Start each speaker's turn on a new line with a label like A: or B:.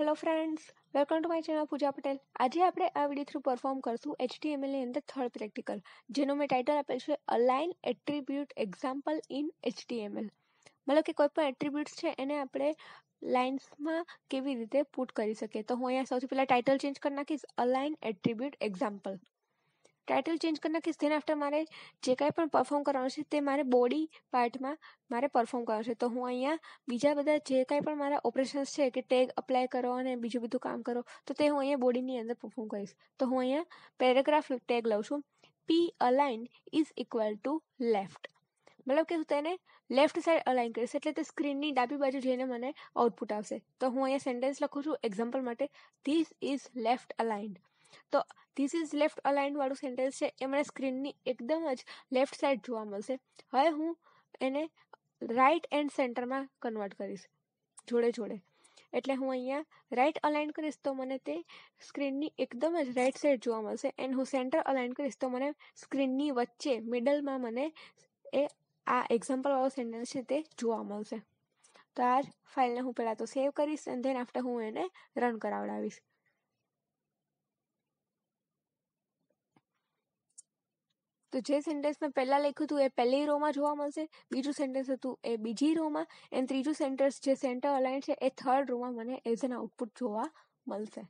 A: hello friends welcome to my channel Pooja Patel આજે આપણે આ વિડીયો થ્રુ પરફોર્મ કરશું એચટીએમએલની અંદર થર્ડ પ્રેક્ટિકલ જેનું મેં ટાઇટલ આપેલ છે align attribute example in HTML મતલબ કે કોઈપણ પણ એટ્રીબ્યુટ્સ છે એને આપણે લાઇન્સમાં કેવી રીતે પુટ કરી શકીએ તો હું અહીંયા સૌથી પહેલાં ટાઇટલ ચેન્જ કરી નાખીશ align attribute example title change કરી નાખીશ તેના આફ્ટર મારે જે કાંઈ પણ પરફોર્મ કરવાનું છે તે મારે બોડી પાર્ટમાં મારે પરફોર્મ કરવાનું છે તો હું અહીંયા બીજા બધા જે કાંઈ પણ મારા ઓપરેશન્સ છે કે ટેગ અપ્લાય કરો અને બીજું બધું કામ કરો તો તે હું અહીંયા બોડીની અંદર પરફોર્મ કરીશ તો હું અહીંયા પેરેગ્રાફ ટેગ લઉં છું P align is equal to left મતલબ કે હું તેને લેફ્ટ સાઈડ અલાઇન કરીશ એટલે તે સ્ક્રીનની ડાબી બાજુ જઈને મને આઉટપુટ આવશે તો હું અહીંયા સેન્ટેન્સ લખું છું એક્ઝામ્પલ માટે ધીસ ઇઝ લેફ્ટ અલાઇન્ડ તો ધીસ ઇઝ લેફ્ટ અલાઇન્ડવાળું સેન્ટેન્સ છે એ મને સ્ક્રીનની એકદમ જ લેફ્ટ સાઈડ જોવા મળશે હવે હું એને રાઇટ એન્ડ સેન્ટરમાં કન્વર્ટ કરીશ જોડે જોડે એટલે હું અહીંયા રાઇટ અલાઇન કરીશ તો મને તે સ્ક્રીનની એકદમ જ રાઇટ સાઈડ જોવા મળશે એન્ડ હું સેન્ટર અલાઇન કરીશ તો મને સ્ક્રીનની વચ્ચે મિડલમાં મને એ આ એક્ઝામ્પલવાળો સેન્ટેન્સ છે તે જોવા મળશે તો આ જ ફાઇલને હું પહેલાં તો સેવ કરીશ એન્ડ ધેન આફ્ટર હું એને રન કરાવડાવીશ તો જે સેન્ટેન્સ મેં પહેલાં લખ્યું હતું એ પહેલી રોમાં જોવા મળશે બીજું સેન્ટેન્સ હતું એ બીજી રોમાં એન્ડ ત્રીજું સેન્ટેન્સ જે સેન્ટર અલાઇન છે એ થર્ડ રોમાં મને એઝ એન આઉટપુટ જોવા મળશે